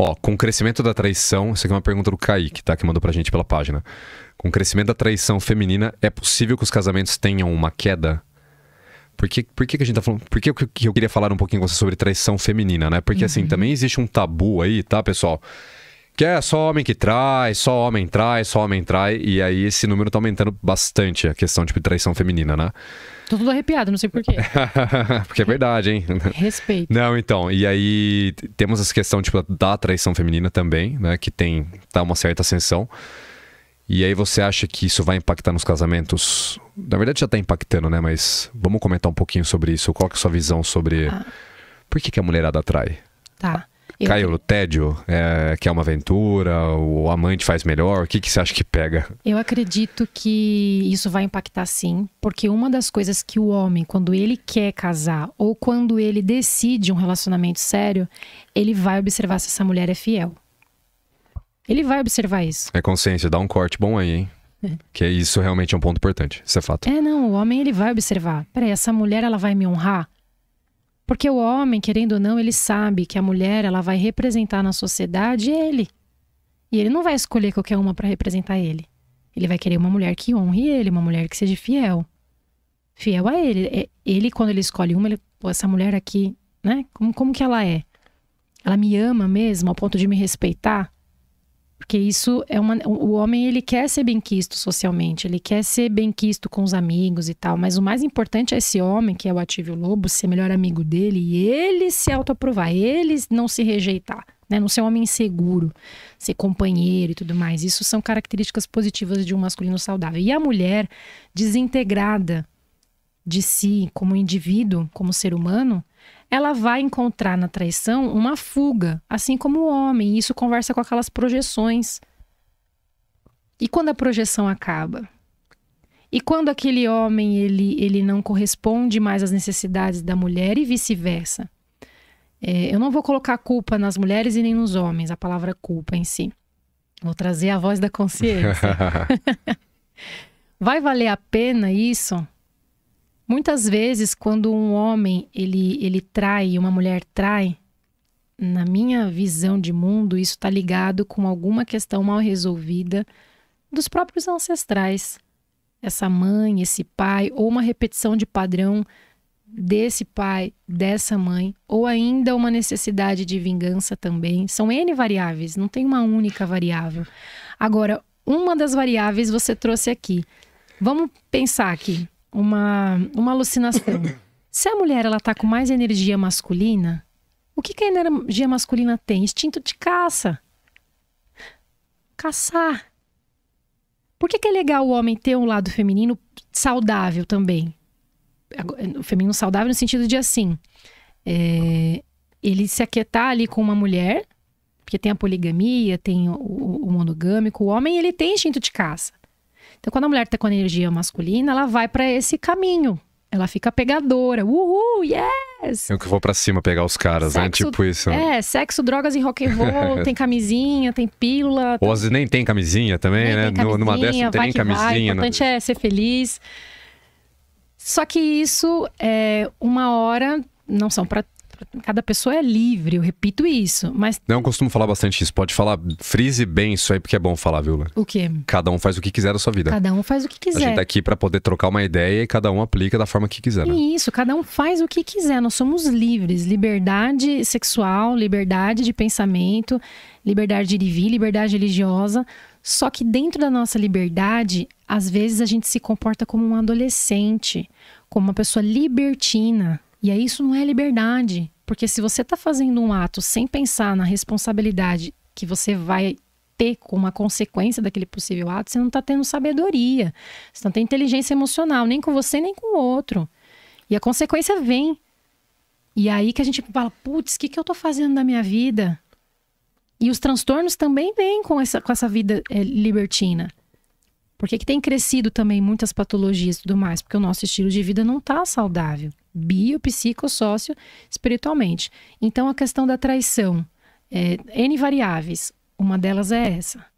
Ó, com o crescimento da traição, isso aqui é uma pergunta do Kaique, tá? Que mandou pra gente pela página. Com o crescimento da traição feminina, é possível que os casamentos tenham uma queda? Por que, por que, que a gente tá falando? Por que, que eu queria falar um pouquinho com você sobre traição feminina, né? Porque assim, uhum. assim, também existe um tabu aí, tá, pessoal? Que é só homem que trai, só homem trai, só homem trai. E aí esse número tá aumentando bastante, a questão de tipo, traição feminina, né? Tô tudo arrepiado, não sei porquê. Porque é verdade, hein? Respeito. Não, então, e aí temos essa questão, tipo, da traição feminina também, né? Que tem, tá uma certa ascensão. E aí você acha que isso vai impactar nos casamentos? Na verdade já tá impactando, né? Mas vamos comentar um pouquinho sobre isso. Qual que é a sua visão sobre... Ah. Por que, que a mulherada atrai? Tá. Eu... Caio, tédio, é, que é uma aventura, o amante faz melhor, o que, que você acha que pega? Eu acredito que isso vai impactar sim, porque uma das coisas que o homem, quando ele quer casar ou quando ele decide um relacionamento sério, ele vai observar se essa mulher é fiel. Ele vai observar isso. É consciência, dá um corte bom aí, hein? É. Que isso realmente é um ponto importante, isso é fato. É, não, o homem ele vai observar. Peraí, essa mulher ela vai me honrar? Porque o homem, querendo ou não, ele sabe que a mulher ela vai representar na sociedade ele. E ele não vai escolher qualquer uma para representar ele. Ele vai querer uma mulher que honre ele, uma mulher que seja fiel. Fiel a ele. É, ele, quando ele escolhe uma, ele, Pô, essa mulher aqui, né? Como, como que ela é? Ela me ama mesmo ao ponto de me respeitar? Porque isso é uma. O homem, ele quer ser bem quisto socialmente, ele quer ser bem quisto com os amigos e tal. Mas o mais importante é esse homem, que é o ativo Lobo, ser melhor amigo dele e ele se autoaprovar, ele não se rejeitar. Né, não ser um homem seguro, ser companheiro e tudo mais. Isso são características positivas de um masculino saudável. E a mulher desintegrada de si como indivíduo, como ser humano, ela vai encontrar na traição uma fuga, assim como o homem. E isso conversa com aquelas projeções. E quando a projeção acaba? E quando aquele homem ele, ele não corresponde mais às necessidades da mulher e vice-versa? É, eu não vou colocar culpa nas mulheres e nem nos homens, a palavra culpa em si. Vou trazer a voz da consciência. vai valer a pena isso? Muitas vezes, quando um homem ele, ele trai, uma mulher trai, na minha visão de mundo, isso está ligado com alguma questão mal resolvida dos próprios ancestrais. Essa mãe, esse pai, ou uma repetição de padrão desse pai, dessa mãe, ou ainda uma necessidade de vingança também. São N variáveis, não tem uma única variável. Agora, uma das variáveis você trouxe aqui. Vamos pensar aqui uma, uma alucinação. Se a mulher ela tá com mais energia masculina, o que, que a energia masculina tem? Instinto de caça. Caçar. Por que, que é legal o homem ter um lado feminino saudável também? O é, feminino saudável no sentido de assim. É, ele se aquietar ali com uma mulher, porque tem a poligamia, tem o, o, o monogâmico. O homem ele tem instinto de caça. Então, quando a mulher está com energia masculina, ela vai para esse caminho. Ela fica pegadora. Uhul, yes! Eu que vou para cima pegar os caras, né? sexo, né? Tipo isso. É, sexo, drogas e rock and roll, tem camisinha, tem pílula. Ou às vezes nem tem camisinha também, nem né? Tem camisinha, Numa dessas não tem nem camisinha. Vai, né? o importante é ser feliz. Só que isso, é, uma hora, não são para cada pessoa é livre, eu repito isso, mas... Não, costumo falar bastante isso, pode falar, frise bem isso aí, porque é bom falar, viu? O quê? Cada um faz o que quiser da sua vida. Cada um faz o que quiser. A gente tá aqui para poder trocar uma ideia e cada um aplica da forma que quiser, né? Isso, cada um faz o que quiser, nós somos livres, liberdade sexual, liberdade de pensamento, liberdade de ir e vir, liberdade religiosa... Só que dentro da nossa liberdade, às vezes a gente se comporta como um adolescente, como uma pessoa libertina, e aí isso não é liberdade, porque se você está fazendo um ato sem pensar na responsabilidade que você vai ter como uma consequência daquele possível ato, você não está tendo sabedoria, você não tem inteligência emocional, nem com você, nem com o outro. E a consequência vem. E aí que a gente fala, putz, o que, que eu estou fazendo na minha vida? E os transtornos também vêm com essa, com essa vida é, libertina. Por que, que tem crescido também muitas patologias e tudo mais? Porque o nosso estilo de vida não está saudável. Bio, psico, sócio, espiritualmente. Então, a questão da traição. É, N variáveis. Uma delas é essa.